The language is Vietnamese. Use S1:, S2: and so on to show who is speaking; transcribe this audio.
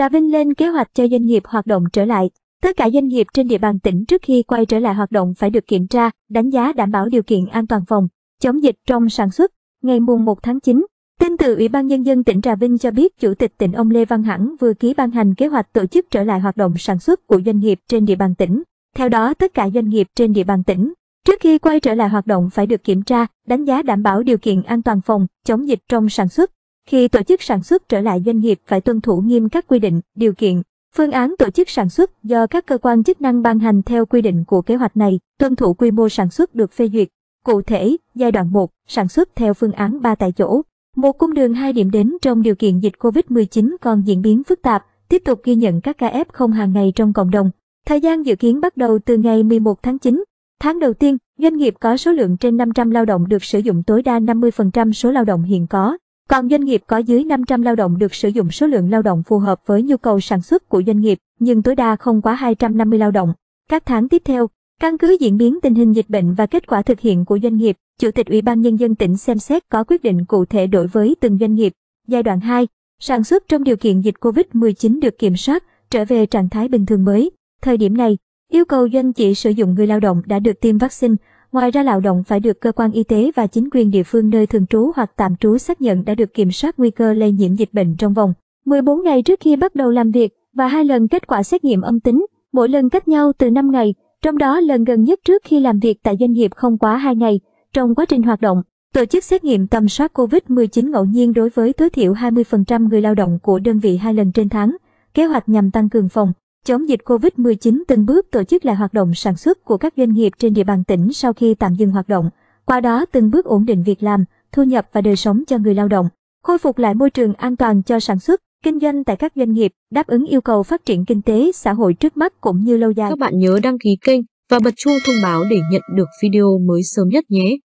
S1: Trà Vinh lên kế hoạch cho doanh nghiệp hoạt động trở lại. Tất cả doanh nghiệp trên địa bàn tỉnh trước khi quay trở lại hoạt động phải được kiểm tra, đánh giá đảm bảo điều kiện an toàn phòng, chống dịch trong sản xuất. Ngày mùng 1 tháng 9, tin từ Ủy ban Nhân dân tỉnh Trà Vinh cho biết Chủ tịch tỉnh ông Lê Văn Hẳn vừa ký ban hành kế hoạch tổ chức trở lại hoạt động sản xuất của doanh nghiệp trên địa bàn tỉnh. Theo đó, tất cả doanh nghiệp trên địa bàn tỉnh trước khi quay trở lại hoạt động phải được kiểm tra, đánh giá đảm bảo điều kiện an toàn phòng, chống dịch trong sản xuất. Khi tổ chức sản xuất trở lại doanh nghiệp phải tuân thủ nghiêm các quy định, điều kiện, phương án tổ chức sản xuất do các cơ quan chức năng ban hành theo quy định của kế hoạch này, tuân thủ quy mô sản xuất được phê duyệt. Cụ thể, giai đoạn 1, sản xuất theo phương án 3 tại chỗ. Một cung đường hai điểm đến trong điều kiện dịch COVID-19 còn diễn biến phức tạp, tiếp tục ghi nhận các ca F0 hàng ngày trong cộng đồng. Thời gian dự kiến bắt đầu từ ngày 11 tháng 9. Tháng đầu tiên, doanh nghiệp có số lượng trên 500 lao động được sử dụng tối đa 50% số lao động hiện có. Còn doanh nghiệp có dưới 500 lao động được sử dụng số lượng lao động phù hợp với nhu cầu sản xuất của doanh nghiệp, nhưng tối đa không quá 250 lao động. Các tháng tiếp theo, căn cứ diễn biến tình hình dịch bệnh và kết quả thực hiện của doanh nghiệp, Chủ tịch Ủy ban Nhân dân tỉnh xem xét có quyết định cụ thể đối với từng doanh nghiệp. Giai đoạn 2, sản xuất trong điều kiện dịch COVID-19 được kiểm soát, trở về trạng thái bình thường mới. Thời điểm này, yêu cầu doanh chỉ sử dụng người lao động đã được tiêm vaccine, Ngoài ra lao động phải được cơ quan y tế và chính quyền địa phương nơi thường trú hoặc tạm trú xác nhận đã được kiểm soát nguy cơ lây nhiễm dịch bệnh trong vòng 14 ngày trước khi bắt đầu làm việc và hai lần kết quả xét nghiệm âm tính, mỗi lần cách nhau từ 5 ngày, trong đó lần gần nhất trước khi làm việc tại doanh nghiệp không quá 2 ngày. Trong quá trình hoạt động, tổ chức xét nghiệm tầm soát COVID-19 ngẫu nhiên đối với tối thiểu 20% người lao động của đơn vị hai lần trên tháng, kế hoạch nhằm tăng cường phòng Chống dịch COVID-19 từng bước tổ chức lại hoạt động sản xuất của các doanh nghiệp trên địa bàn tỉnh sau khi tạm dừng hoạt động, qua đó từng bước ổn định việc làm, thu nhập và đời sống cho người lao động, khôi phục lại môi trường an toàn cho sản xuất, kinh doanh tại các doanh nghiệp, đáp ứng yêu cầu phát triển kinh tế xã hội trước mắt cũng như lâu dài. Các bạn nhớ đăng ký kênh và bật chuông thông báo để nhận được video mới sớm nhất nhé.